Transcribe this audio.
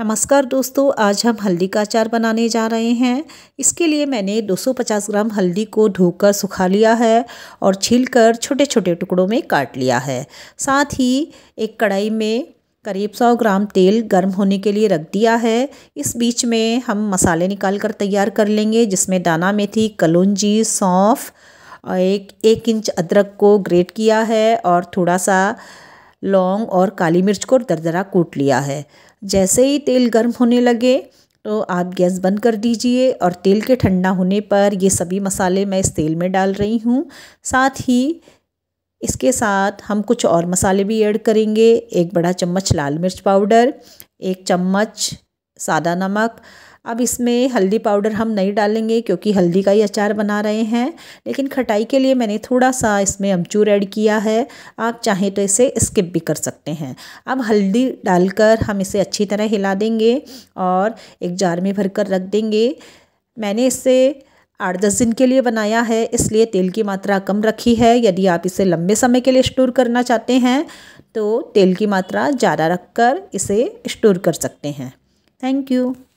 नमस्कार दोस्तों आज हम हल्दी का अचार बनाने जा रहे हैं इसके लिए मैंने 250 ग्राम हल्दी को धोकर सुखा लिया है और छीलकर छोटे छोटे टुकड़ों में काट लिया है साथ ही एक कढ़ाई में करीब 100 ग्राम तेल गर्म होने के लिए रख दिया है इस बीच में हम मसाले निकाल कर तैयार कर लेंगे जिसमें दाना मेथी कलौजी सौंफ एक एक इंच अदरक को ग्रेट किया है और थोड़ा सा लौंग और काली मिर्च को दरदरा कूट लिया है जैसे ही तेल गर्म होने लगे तो आप गैस बंद कर दीजिए और तेल के ठंडा होने पर ये सभी मसाले मैं इस तेल में डाल रही हूँ साथ ही इसके साथ हम कुछ और मसाले भी ऐड करेंगे एक बड़ा चम्मच लाल मिर्च पाउडर एक चम्मच सादा नमक अब इसमें हल्दी पाउडर हम नहीं डालेंगे क्योंकि हल्दी का ही अचार बना रहे हैं लेकिन खटाई के लिए मैंने थोड़ा सा इसमें अमचूर ऐड किया है आप चाहें तो इसे स्किप भी कर सकते हैं अब हल्दी डालकर हम इसे अच्छी तरह हिला देंगे और एक जार में भर कर रख देंगे मैंने इसे आठ दस दिन के लिए बनाया है इसलिए तेल की मात्रा कम रखी है यदि आप इसे लंबे समय के लिए स्टोर करना चाहते हैं तो तेल की मात्रा ज़्यादा रखकर इसे स्टोर कर सकते हैं थैंक यू